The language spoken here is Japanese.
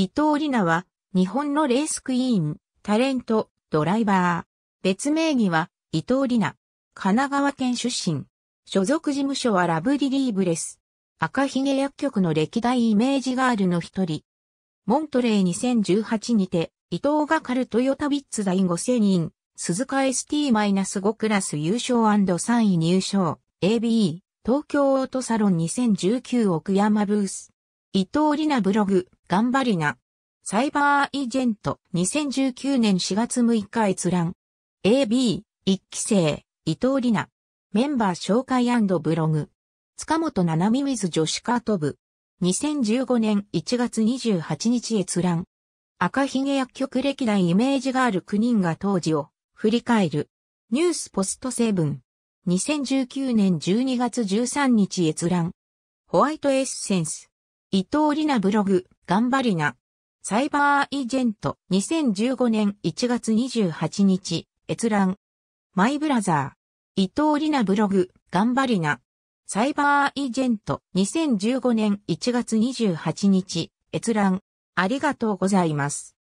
伊藤里奈は、日本のレースクイーン、タレント、ドライバー。別名義は、伊藤里奈。神奈川県出身。所属事務所はラブリリーブレス。赤ひげ薬局の歴代イメージガールの一人。モントレー2018にて、伊藤がカルトヨタビッツ第5000人、鈴鹿 ST-5 クラス優勝 &3 位入賞、ABE、東京オートサロン2019奥山ブース。伊藤里奈ブログ。頑張りな。サイバーイジェント2019年4月6日閲覧。AB、1期生、伊藤里奈。メンバー紹介ブログ。塚本七海水女子カート部。2015年1月28日閲覧。赤ひげ薬局歴代イメージガール9人が当時を振り返る。ニュースポストセブン。2019年12月13日閲覧。ホワイトエッセンス。伊藤里奈ブログ、頑張りな。サイバーイジェント、2015年1月28日、閲覧。マイブラザー。伊藤里奈ブログ、頑張りな。サイバーイジェント、2015年1月28日、閲覧。ありがとうございます。